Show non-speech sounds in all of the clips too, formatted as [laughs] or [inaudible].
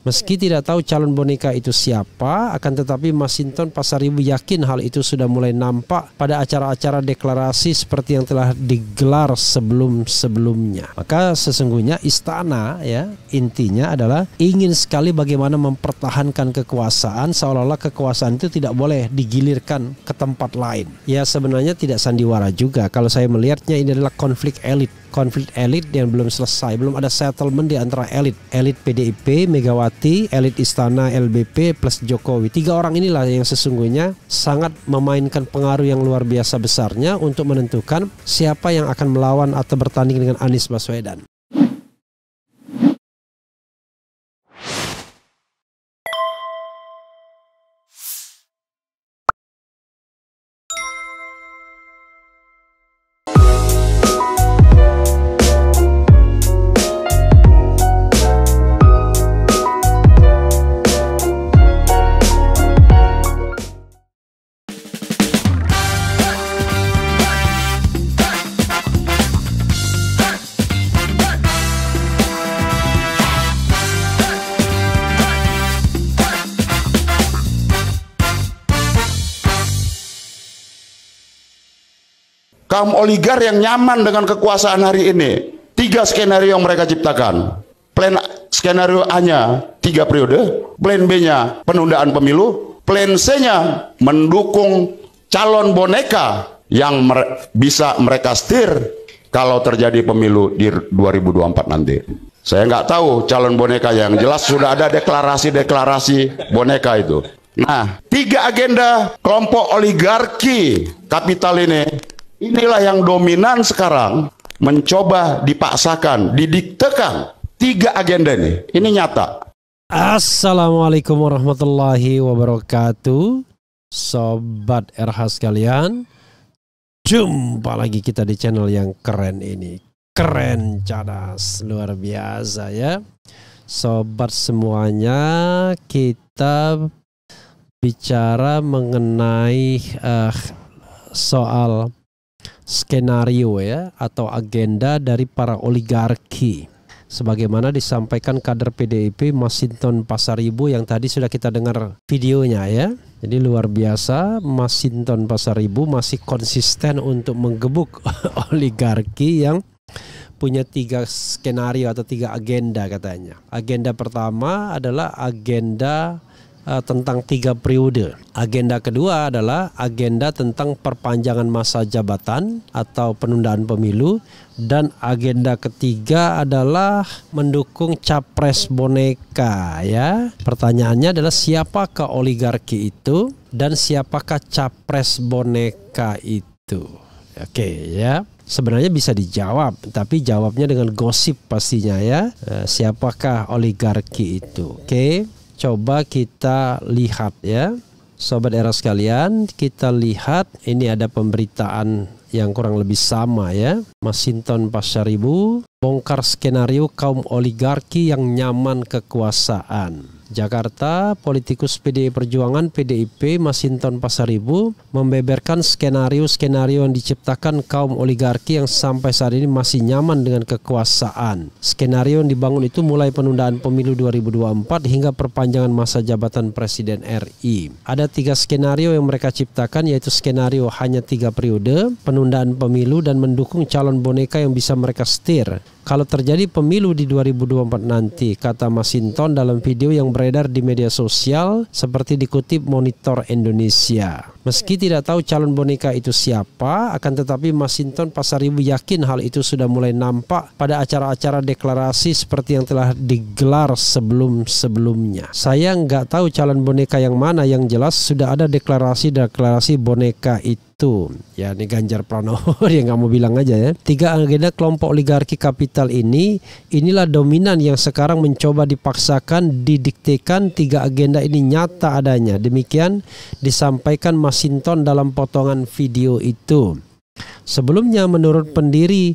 Meski iya. tidak tahu calon boneka itu siapa, akan tetapi Masinton Pasaribu yakin hal itu sudah mulai nampak pada acara-acara deklarasi seperti yang telah digelar sebelum-sebelumnya. Maka sesungguhnya istana ya intinya adalah ingin sekali bagaimana mempertahankan kekuasaan seolah-olah kekuasaan itu tidak boleh digilirkan ke tempat lain. Ya sebenarnya tidak sandiwara juga kalau saya melihatnya ini adalah konflik elit konflik elit yang belum selesai, belum ada settlement di antara elit, elit PDIP, Megawati, elit istana LBP plus Jokowi. Tiga orang inilah yang sesungguhnya sangat memainkan pengaruh yang luar biasa besarnya untuk menentukan siapa yang akan melawan atau bertanding dengan Anies Baswedan. kaum oligar yang nyaman dengan kekuasaan hari ini. Tiga skenario yang mereka ciptakan. Plan skenario A-nya tiga periode, plan B-nya penundaan pemilu, plan C-nya mendukung calon boneka yang mer bisa mereka setir kalau terjadi pemilu di 2024 nanti. Saya nggak tahu calon boneka yang jelas sudah ada deklarasi-deklarasi boneka itu. Nah, tiga agenda kelompok oligarki kapital ini Inilah yang dominan sekarang mencoba dipaksakan, didiktekan tiga agenda ini. Ini nyata. Assalamualaikum warahmatullahi wabarakatuh. Sobat RH sekalian, jumpa lagi kita di channel yang keren ini. Keren cadas, luar biasa ya. Sobat semuanya, kita bicara mengenai uh, soal skenario ya atau agenda dari para oligarki sebagaimana disampaikan kader PDIP Masinton Pasaribu yang tadi sudah kita dengar videonya ya. Jadi luar biasa Masinton Pasaribu masih konsisten untuk menggebuk [laughs] oligarki yang punya tiga skenario atau tiga agenda katanya. Agenda pertama adalah agenda uh, tentang tiga periode. Agenda kedua adalah agenda tentang perpanjangan masa jabatan atau penundaan pemilu dan agenda ketiga adalah mendukung capres boneka ya. Pertanyaannya adalah siapakah oligarki itu dan siapakah capres boneka itu? Oke okay, ya sebenarnya bisa dijawab, tapi jawabnya dengan gosip pastinya ya. Eh, siapakah oligarki itu? Oke. Okay coba kita lihat ya. Sobat era sekalian, kita lihat ini ada pemberitaan yang kurang lebih sama ya. Masinton Pasaribu bongkar skenario kaum oligarki yang nyaman kekuasaan. Jakarta, politikus PDI Perjuangan PDIP Masinton Pasaribu membeberkan skenario-skenario yang diciptakan kaum oligarki yang sampai saat ini masih nyaman dengan kekuasaan. Skenario yang dibangun itu mulai penundaan pemilu 2024 hingga perpanjangan masa jabatan Presiden RI. Ada tiga skenario yang mereka ciptakan yaitu skenario hanya tiga periode, penundaan pemilu dan mendukung calon boneka yang bisa mereka setir. Kalau terjadi pemilu di 2024 nanti, kata Masinton dalam video yang beredar di media sosial seperti dikutip Monitor Indonesia. Meski tidak tahu calon boneka itu siapa, akan tetapi Masinton Pasaribu yakin hal itu sudah mulai nampak pada acara-acara deklarasi seperti yang telah digelar sebelum-sebelumnya. Saya nggak tahu calon boneka yang mana, yang jelas sudah ada deklarasi-deklarasi boneka itu itu ya ini Ganjar Pranowo [laughs] yang kamu bilang aja ya tiga agenda kelompok oligarki kapital ini inilah dominan yang sekarang mencoba dipaksakan didiktekan tiga agenda ini nyata adanya demikian disampaikan Masinton dalam potongan video itu sebelumnya menurut pendiri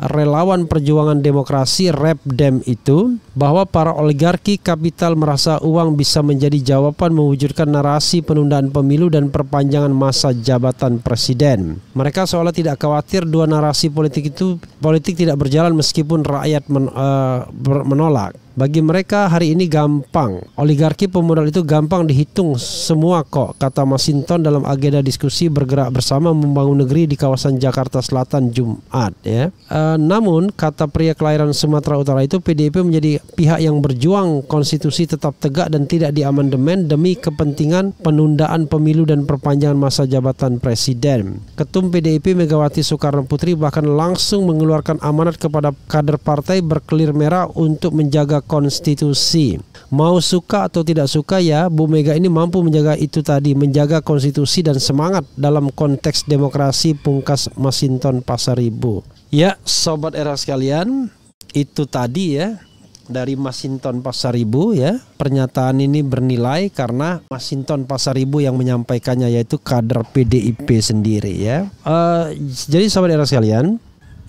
relawan perjuangan demokrasi Repdem itu bahwa para oligarki kapital merasa uang bisa menjadi jawaban mewujudkan narasi penundaan pemilu dan perpanjangan masa jabatan presiden. Mereka seolah tidak khawatir dua narasi politik itu politik tidak berjalan meskipun rakyat men, uh, menolak. Bagi mereka hari ini gampang. Oligarki pemodal itu gampang dihitung semua kok, kata Masinton dalam agenda diskusi bergerak bersama membangun negeri di kawasan Jakarta Selatan Jumat. Ya, e, namun kata pria kelahiran Sumatera Utara itu PDIP menjadi pihak yang berjuang konstitusi tetap tegak dan tidak diamandemen demi kepentingan penundaan pemilu dan perpanjangan masa jabatan presiden. Ketum PDIP Megawati Soekarno Putri bahkan langsung mengeluarkan amanat kepada kader partai berkelir merah untuk menjaga konstitusi. Mau suka atau tidak suka ya, Bu Mega ini mampu menjaga itu tadi, menjaga konstitusi dan semangat dalam konteks demokrasi pungkas Masinton Pasaribu. Ya, sobat era sekalian, itu tadi ya dari Masinton Pasaribu ya. Pernyataan ini bernilai karena Masinton Pasaribu yang menyampaikannya yaitu kader PDIP sendiri ya. Uh, jadi sobat era sekalian,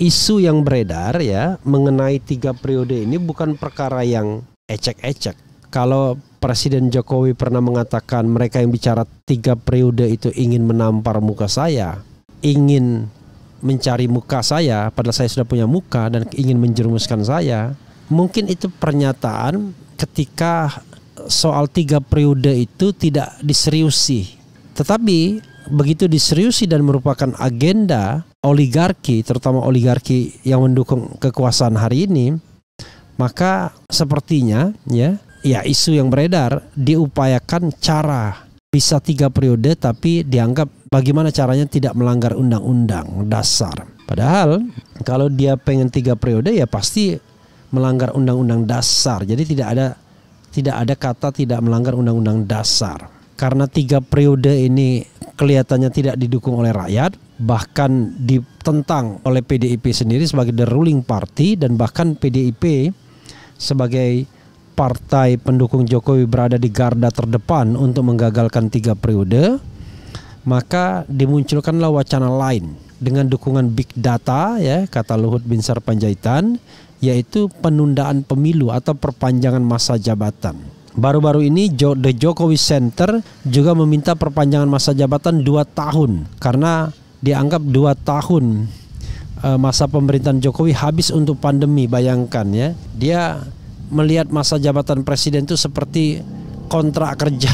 isu yang beredar ya mengenai tiga periode ini bukan perkara yang ecek-ecek. Kalau Presiden Jokowi pernah mengatakan mereka yang bicara tiga periode itu ingin menampar muka saya, ingin mencari muka saya, padahal saya sudah punya muka dan ingin menjerumuskan saya. Mungkin itu pernyataan ketika soal tiga periode itu tidak diseriusi. Tetapi begitu diseriusi dan merupakan agenda oligarki, terutama oligarki yang mendukung kekuasaan hari ini, maka sepertinya ya, ya isu yang beredar diupayakan cara bisa tiga periode tapi dianggap bagaimana caranya tidak melanggar undang-undang dasar. Padahal kalau dia pengen tiga periode ya pasti melanggar undang-undang dasar. Jadi tidak ada tidak ada kata tidak melanggar undang-undang dasar. Karena tiga periode ini kelihatannya tidak didukung oleh rakyat, bahkan ditentang oleh PDIP sendiri sebagai the ruling party dan bahkan PDIP sebagai partai pendukung Jokowi berada di garda terdepan untuk menggagalkan tiga periode, maka dimunculkanlah wacana lain dengan dukungan big data ya kata Luhut Binsar Panjaitan yaitu penundaan pemilu atau perpanjangan masa jabatan. Baru-baru ini The Jokowi Center juga meminta perpanjangan masa jabatan 2 tahun karena dianggap dua tahun eh, masa pemerintahan Jokowi habis untuk pandemi bayangkan ya dia melihat masa jabatan presiden itu seperti kontrak kerja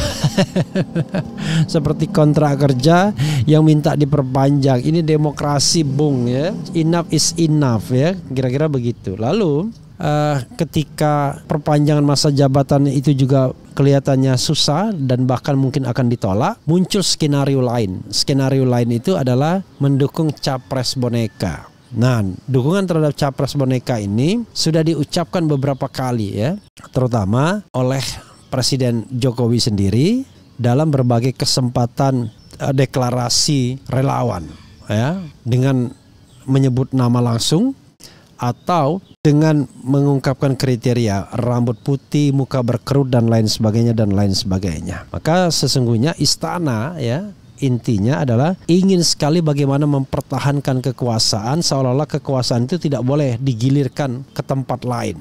[laughs] seperti kontrak kerja yang minta diperpanjang ini demokrasi bung ya enough is enough ya kira-kira begitu lalu uh, ketika perpanjangan masa jabatan itu juga kelihatannya susah dan bahkan mungkin akan ditolak, muncul skenario lain. Skenario lain itu adalah mendukung capres boneka. Nah, dukungan terhadap capres boneka ini sudah diucapkan beberapa kali ya, terutama oleh Presiden Jokowi sendiri dalam berbagai kesempatan eh, deklarasi relawan ya dengan menyebut nama langsung atau dengan mengungkapkan kriteria rambut putih, muka berkerut dan lain sebagainya dan lain sebagainya. Maka sesungguhnya istana ya intinya adalah ingin sekali bagaimana mempertahankan kekuasaan seolah-olah kekuasaan itu tidak boleh digilirkan ke tempat lain.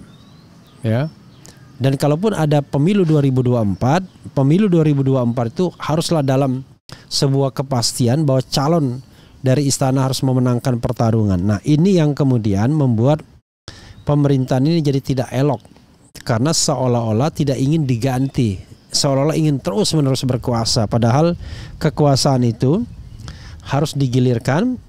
Ya. Dan kalaupun ada pemilu 2024, pemilu 2024 itu haruslah dalam sebuah kepastian bahwa calon dari istana harus memenangkan pertarungan. Nah, ini yang kemudian membuat pemerintahan ini jadi tidak elok karena seolah-olah tidak ingin diganti, seolah-olah ingin terus-menerus berkuasa padahal kekuasaan itu harus digilirkan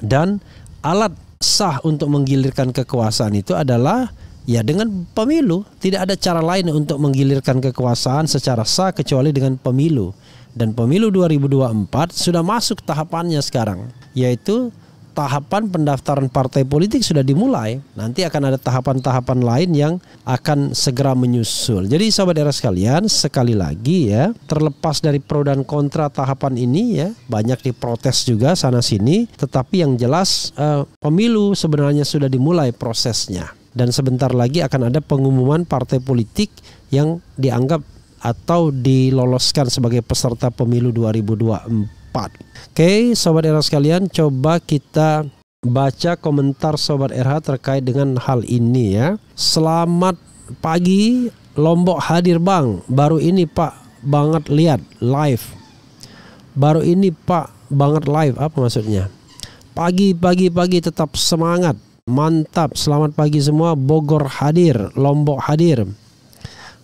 dan alat sah untuk menggilirkan kekuasaan itu adalah ya dengan pemilu. Tidak ada cara lain untuk menggilirkan kekuasaan secara sah kecuali dengan pemilu dan pemilu 2024 sudah masuk tahapannya sekarang yaitu tahapan pendaftaran partai politik sudah dimulai. Nanti akan ada tahapan-tahapan lain yang akan segera menyusul. Jadi sahabat era sekalian, sekali lagi ya, terlepas dari pro dan kontra tahapan ini ya, banyak diprotes juga sana sini, tetapi yang jelas eh, pemilu sebenarnya sudah dimulai prosesnya. Dan sebentar lagi akan ada pengumuman partai politik yang dianggap atau diloloskan sebagai peserta pemilu 2024. Oke, sobat era sekalian, coba kita baca komentar sobat RH terkait dengan hal ini ya. Selamat pagi, Lombok hadir Bang. Baru ini Pak banget lihat live. Baru ini Pak banget live apa maksudnya? Pagi pagi pagi tetap semangat. Mantap, selamat pagi semua. Bogor hadir, Lombok hadir.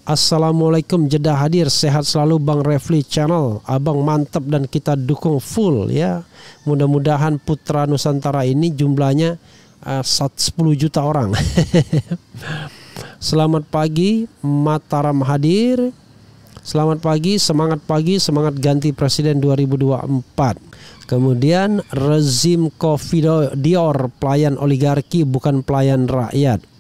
Assalamualaikum jeda hadir sehat selalu Bang Refli Channel Abang mantep dan kita dukung full ya Mudah-mudahan putra Nusantara ini jumlahnya eh, uh, 10 juta orang [laughs] Selamat pagi Mataram hadir Selamat pagi semangat pagi semangat ganti presiden 2024 Kemudian rezim Covid dior pelayan oligarki bukan pelayan rakyat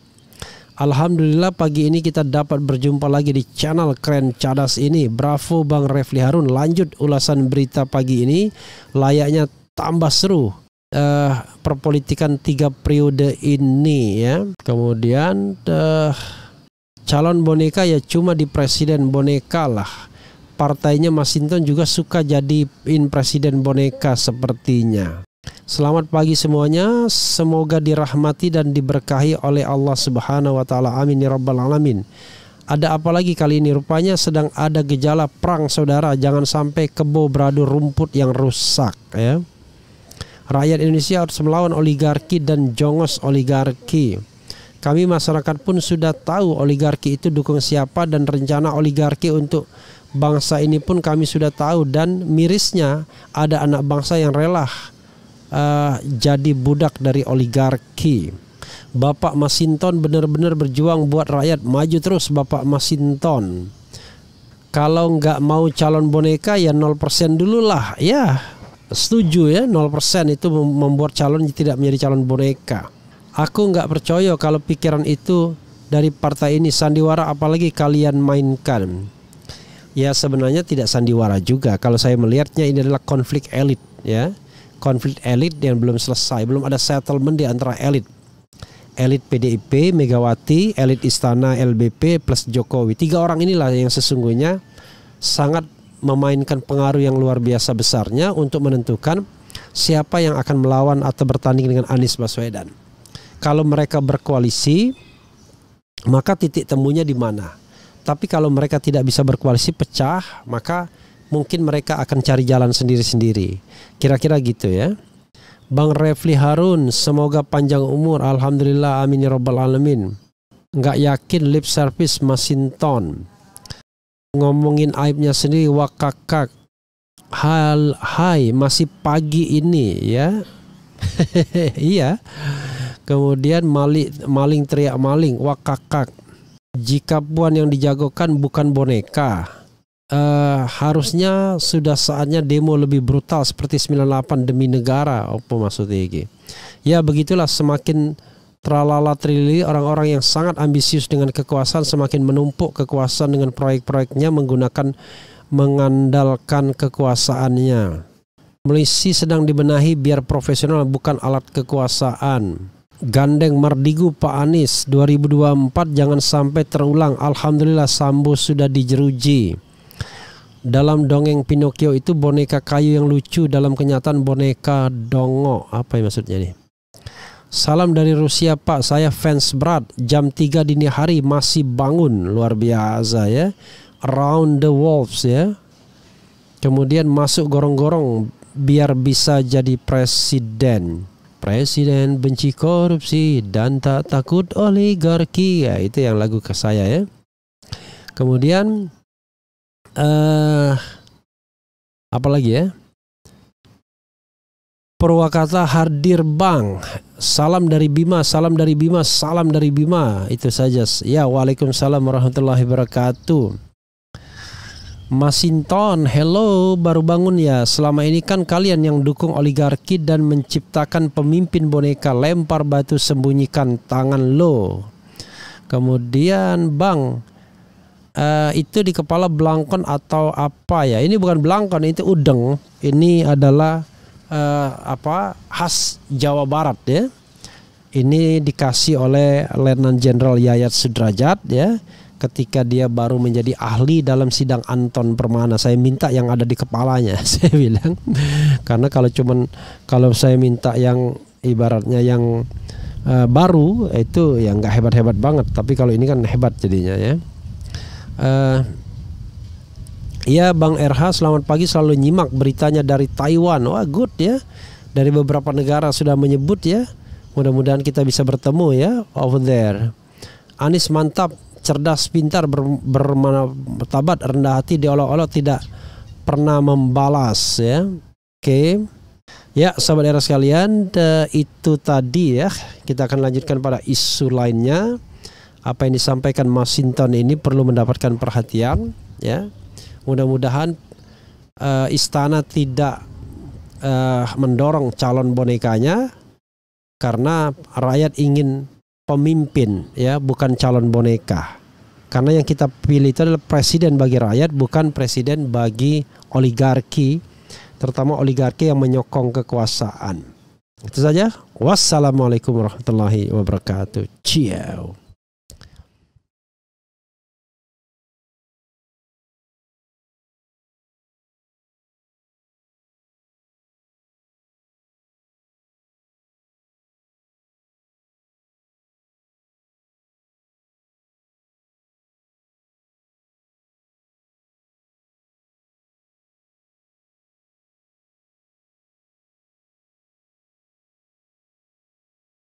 Alhamdulillah pagi ini kita dapat berjumpa lagi di channel Keren Cadas ini. Bravo Bang Refli Harun. Lanjut ulasan berita pagi ini layaknya tambah seru. Uh, perpolitikan tiga periode ini ya. Kemudian uh, calon boneka ya cuma di presiden boneka lah. Partainya Masinton juga suka jadi in presiden boneka sepertinya. Selamat pagi semuanya. Semoga dirahmati dan diberkahi oleh Allah Subhanahu wa taala. Amin ya rabbal alamin. Ada apa lagi kali ini? Rupanya sedang ada gejala perang saudara. Jangan sampai kebo beradu rumput yang rusak ya. Rakyat Indonesia harus melawan oligarki dan jongos oligarki. Kami masyarakat pun sudah tahu oligarki itu dukung siapa dan rencana oligarki untuk bangsa ini pun kami sudah tahu dan mirisnya ada anak bangsa yang rela uh, jadi budak dari oligarki. Bapak Masinton benar-benar berjuang buat rakyat maju terus Bapak Masinton. Kalau nggak mau calon boneka ya 0% lah, ya. Setuju ya 0% itu membuat calon tidak menjadi calon boneka. Aku nggak percaya kalau pikiran itu dari partai ini sandiwara apalagi kalian mainkan. Ya sebenarnya tidak sandiwara juga kalau saya melihatnya ini adalah konflik elit ya konflik elit yang belum selesai, belum ada settlement di antara elit. Elit PDIP, Megawati, elit istana LBP plus Jokowi. Tiga orang inilah yang sesungguhnya sangat memainkan pengaruh yang luar biasa besarnya untuk menentukan siapa yang akan melawan atau bertanding dengan Anies Baswedan. Kalau mereka berkoalisi, maka titik temunya di mana? Tapi kalau mereka tidak bisa berkoalisi pecah, maka mungkin mereka akan cari jalan sendiri-sendiri. Kira-kira gitu ya. Bang Refli Harun, semoga panjang umur. Alhamdulillah, amin ya robbal alamin. Enggak yakin lip service Masinton. Ngomongin aibnya sendiri, wakakak. Hal, hai, masih pagi ini ya. [laughs] iya. Kemudian maling teriak maling, wakakak. Jika puan yang dijagokan bukan boneka uh, harusnya sudah saatnya demo lebih brutal seperti 98 demi negara apa maksudnya ini ya begitulah semakin tralala trili orang-orang yang sangat ambisius dengan kekuasaan semakin menumpuk kekuasaan dengan proyek-proyeknya menggunakan mengandalkan kekuasaannya Polisi sedang dibenahi biar profesional bukan alat kekuasaan Gandeng Mardigu Pak Anies 2024 jangan sampai terulang Alhamdulillah Sambo sudah dijeruji dalam dongeng Pinocchio itu boneka kayu yang lucu dalam kenyataan boneka dongo. Apa yang maksudnya nih? Salam dari Rusia Pak, saya fans berat. Jam 3 dini hari masih bangun. Luar biasa ya. Round the wolves ya. Kemudian masuk gorong-gorong biar bisa jadi presiden. Presiden benci korupsi dan tak takut oligarki. Ya, itu yang lagu ke saya ya. Kemudian eh uh, apalagi ya? Purwakarta Hardir Bang. Salam dari Bima, salam dari Bima, salam dari Bima. Itu saja. Ya, Waalaikumsalam warahmatullahi wabarakatuh. Masinton, hello, baru bangun ya. Selama ini kan kalian yang dukung oligarki dan menciptakan pemimpin boneka lempar batu sembunyikan tangan lo. Kemudian, Bang, uh, itu di kepala belangkon atau apa ya? Ini bukan belangkon, itu udeng. Ini adalah uh, apa khas Jawa Barat ya. Ini dikasih oleh Letnan Jenderal Yayat Sudrajat ya ketika dia baru menjadi ahli dalam sidang Anton Permana saya minta yang ada di kepalanya [laughs] saya bilang karena kalau cuman kalau saya minta yang ibaratnya yang uh, baru itu yang nggak hebat-hebat banget tapi kalau ini kan hebat jadinya ya Uh, ya Bang RH selamat pagi selalu nyimak beritanya dari Taiwan. Wah good ya. Dari beberapa negara sudah menyebut ya. Mudah-mudahan kita bisa bertemu ya over there. Anis mantap, cerdas, pintar, ber, tabat rendah hati, diolok-olok tidak pernah membalas ya. Oke. Okay. Ya, sahabat era sekalian, eh, itu tadi ya. Kita akan lanjutkan pada isu lainnya apa yang disampaikan Masinton ini perlu mendapatkan perhatian ya mudah-mudahan uh, istana tidak uh, mendorong calon bonekanya karena rakyat ingin pemimpin ya bukan calon boneka karena yang kita pilih itu adalah presiden bagi rakyat bukan presiden bagi oligarki terutama oligarki yang menyokong kekuasaan itu saja wassalamualaikum warahmatullahi wabarakatuh ciao